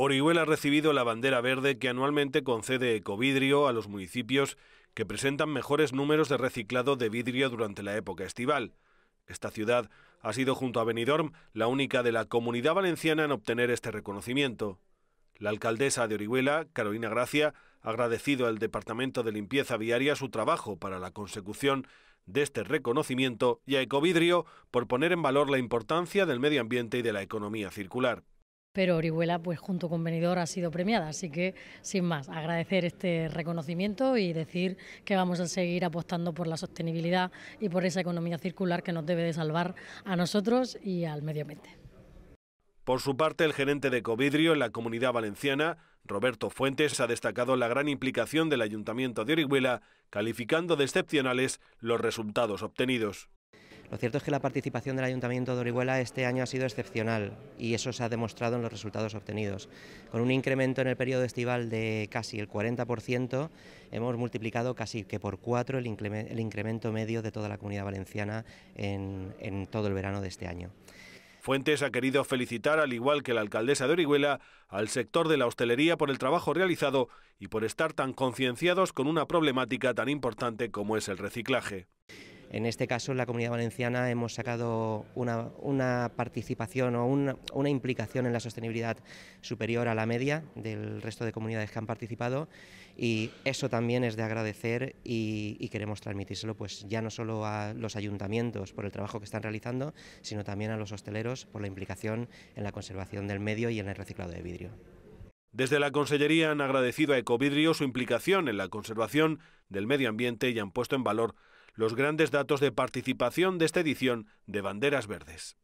Orihuela ha recibido la bandera verde que anualmente concede Ecovidrio a los municipios que presentan mejores números de reciclado de vidrio durante la época estival. Esta ciudad ha sido junto a Benidorm la única de la comunidad valenciana en obtener este reconocimiento. La alcaldesa de Orihuela, Carolina Gracia, ha agradecido al Departamento de Limpieza Viaria su trabajo para la consecución de este reconocimiento y a Ecovidrio por poner en valor la importancia del medio ambiente y de la economía circular pero Orihuela, pues junto con Benidorm, ha sido premiada. Así que, sin más, agradecer este reconocimiento y decir que vamos a seguir apostando por la sostenibilidad y por esa economía circular que nos debe de salvar a nosotros y al medio ambiente. Por su parte, el gerente de Covidrio en la comunidad valenciana, Roberto Fuentes, ha destacado la gran implicación del Ayuntamiento de Orihuela, calificando de excepcionales los resultados obtenidos. Lo cierto es que la participación del Ayuntamiento de Orihuela este año ha sido excepcional y eso se ha demostrado en los resultados obtenidos. Con un incremento en el periodo estival de casi el 40%, hemos multiplicado casi que por cuatro el, incremento medio de toda la comunidad valenciana en, en todo el verano de este año. Fuentes ha querido felicitar, al igual que la alcaldesa de Orihuela, al sector de la hostelería por el trabajo realizado y por estar tan concienciados con una problemática tan importante como es el reciclaje. En este caso, en la Comunidad Valenciana hemos sacado una, participación o una, implicación en la sostenibilidad superior a la media del resto de comunidades que han participado y eso también es de agradecer y, queremos transmitírselo pues ya no solo a los ayuntamientos por el trabajo que están realizando, sino también a los hosteleros por la implicación en la conservación del medio y en el reciclado de vidrio. Desde la Consellería han agradecido a Ecovidrio su implicación en la conservación del medio ambiente y han puesto en valor los grandes datos de participación de esta edición de Banderas Verdes.